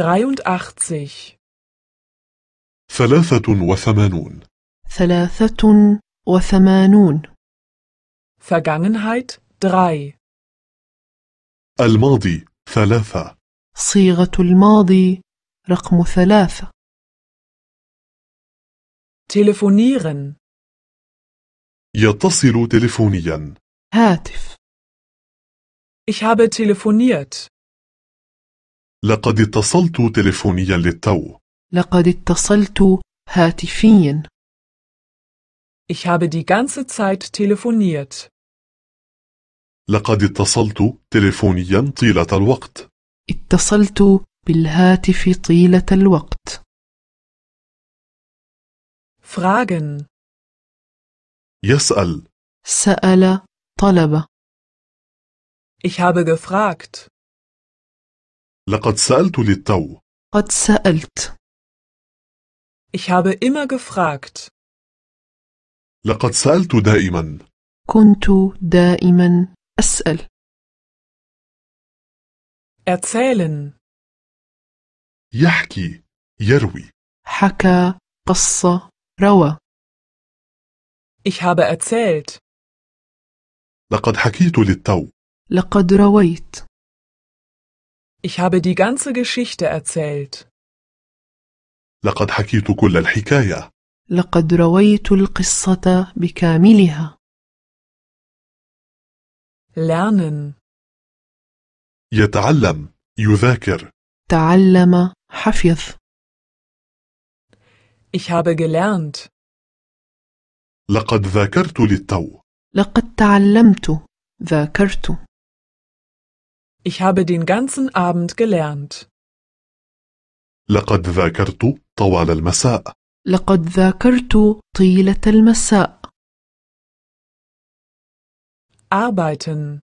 83 ثلاثة وثمانون ثلاثة وثمانون Vergangenheit 3 الماضي ثلاثة صيغة الماضي رقم ثلاثة telefonieren يتصل تلفونيا هاتف Ich habe telefoniert لقد اتصلت تلفونيا للتو. لقد اتصلت هاتفيا. Ich habe die ganze Zeit telefoniert. لقد اتصلت تلفونيا طيلة الوقت. اتصلت بالهاتف طيلة الوقت. Fragen. يسأل. سأل طلبة. Ich habe gefragt. لقد سألت للتو. قد سألت. Ich habe immer gefragt. لقد سألت دائما. كنت دائما أسأل. Erzählen. يحكي يروي. حكى قصة روى. Ich habe erzählt. لقد حكيت للتو. لقد رويت. Ich habe die ganze Geschichte erzählt. لقد حكيت كل الحكاية. لقد رويت القصة بكاملها. lernen يتعلم يذاكر تعلم حفظ Ich habe gelernt. لقد ذاكرت للتو لقد تعلمت ذاكرت Ich habe den ganzen Abend gelernt. لقد ذاكرت طوال المساء. لقد ذاكرت طيلة المساء. arbeiten.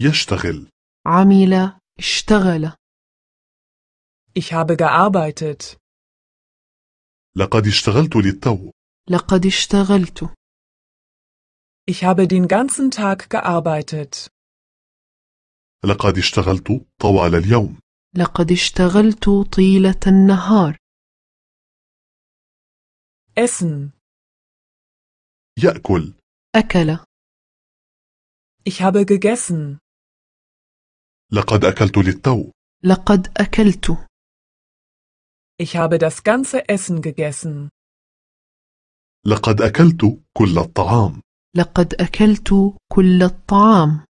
يشتغل. عمل اشتغل. Ich habe gearbeitet. لقد اشتغلت للتو. لقد اشتغلت. Ich habe den ganzen Tag gearbeitet. لقد اشتغلت طوال اليوم. لقد اشتغلت طيلة النهار. اسم يأكل. أكل. Ich habe gegessen. لقد أكلت للتو. لقد أكلت. Ich habe das ganze Essen gegessen. لقد أكلت كل الطعام. لقد أكلت كل الطعام.